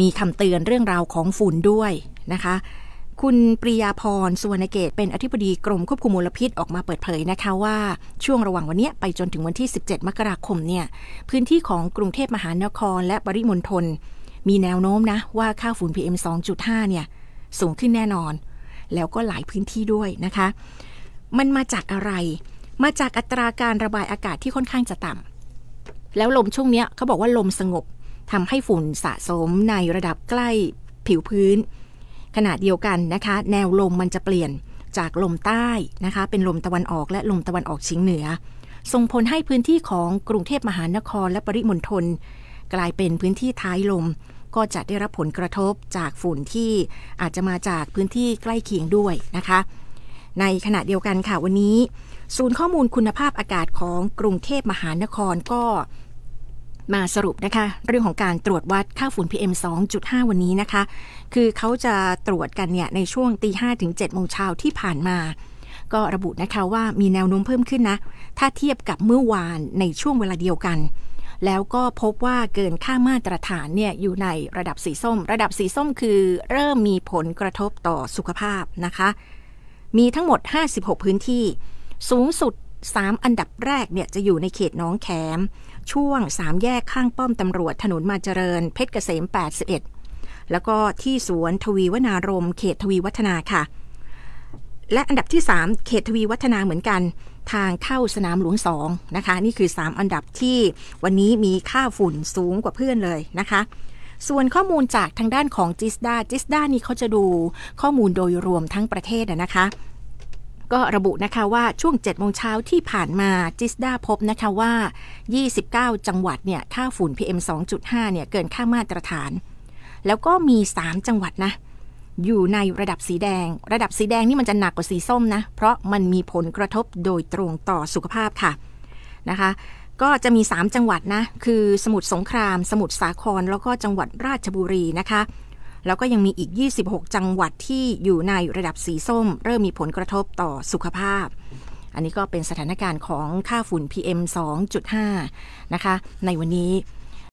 มีคำเตือนเรื่องราวของฝุ่นด้วยนะคะ คุณปริยาพรสุวรรณเกตเป็นอธิบดีกรมควบคุมมลพิษออกมาเปิดเผยนะคะว่าช่วงระหว่างวันนี้ไปจนถึงวันที่ 17 มกราคมเนี่ย พื้นที่ของกรุงเทพมหานคร และปริมณฑลมีแนวโน้มนะว่าค่าฝุ่น PM 2.5 เนี่ย สูงขึ้นแน่นอน แล้วก็หลายพื้นที่ด้วยนะคะ มันมาจากอะไรมาจากอัตราการระบายอากาศที่ค่อนข้างจะต่ำแล้วลมช่วงนี้เขาบอกว่าลมสงบทำให้ฝุ่นสะสมในระดับใกล้ผิวพื้น ขณะเดียวกันนะคะ แนวลมมันจะเปลี่ยนจากลมใต้นะคะเป็นลมตะวันออกและลมตะวันออกเฉียงเหนือ ส่งผลให้พื้นที่ของกรุงเทพมหานคร และปริมณฑลกลายเป็นพื้นที่ท้ายลม ก็จะได้รับผลกระทบจากฝุ่นที่อาจจะมาจากพื้นที่ใกล้เคียงด้วยนะคะ ในขณะเดียวกันค่ะวันนี้ ศูนย์ข้อมูลคุณภาพอากาศของกรุงเทพมหานครก็มาสรุปนะคะ เรื่องของการตรวจวัดค่าฝุ่น PM 2.5 วันนี้นะคะ คือเขาจะตรวจกันเนี่ย ในช่วงตีห้ถึง7โมงเช้าที่ผ่านมา ก็ระบุนะคะว่ามีแนวโน้มเพิ่มขึ้นนะ ถ้าเทียบกับเมื่อวานในช่วงเวลาเดียวกัน แล้วก็พบว่าเกินค่ามาตรฐานเนี่ย อยู่ในระดับสีส้ม ระดับสีส้มคือเริ่มมีผลกระทบต่อสุขภาพนะคะ มีทั้งหมด 56 พื้นที่สูงสุด3 อันดับแรกเนี่ยจะอยู่ในเขตน้องแขม ช่วง 3 แยกข้างป้อมตำรวจถนนมาเจริญเพชรเกษม81 แล้วก็ที่สวนทวีวนารมเขตทวีวัฒนาค่ะ และอันดับที่ 3 เขตทวีวัฒนาเหมือนกัน ทางเข้าสนามหลวงสองนะคะ นี่คือ 3 อันดับที่วันนี้มีค่าฝุ่นสูงกว่าเพื่อนเลยนะคะ ส่วนข้อมูลจากทางด้านของจิสดาจิสดานี่เขาจะดูข้อมูลโดยรวมทั้งประเทศนะคะก็ระบุนะคะว่าช่วง7โมงเช้าที่ผ่านมา จิสดาพบนะคะว่า 29 จังหวัดเนี่ยค่าฝุ่น PM 2.5เนี่ยเกินค่ามาตรฐาน แล้วก็มี 3 จังหวัดนะ อยู่ในระดับสีแดง ระดับสีแดงนี่มันจะหนักกว่าสีส้มนะ เพราะมันมีผลกระทบโดยตรงต่อสุขภาพค่ะนะคะ ก็จะมี 3 จังหวัดนะคือสมุทรสงคราม สมุทรสาครแล้วก็จังหวัดราชบุรีนะคะแล้วก็ยังมีอีก 26 จังหวัดที่อยู่ในระดับสีส้ม เริ่มมีผลกระทบต่อสุขภาพ อันนี้ก็เป็นสถานการณ์ของค่าฝุ่น PM 2.5 นะคะ ในวันนี้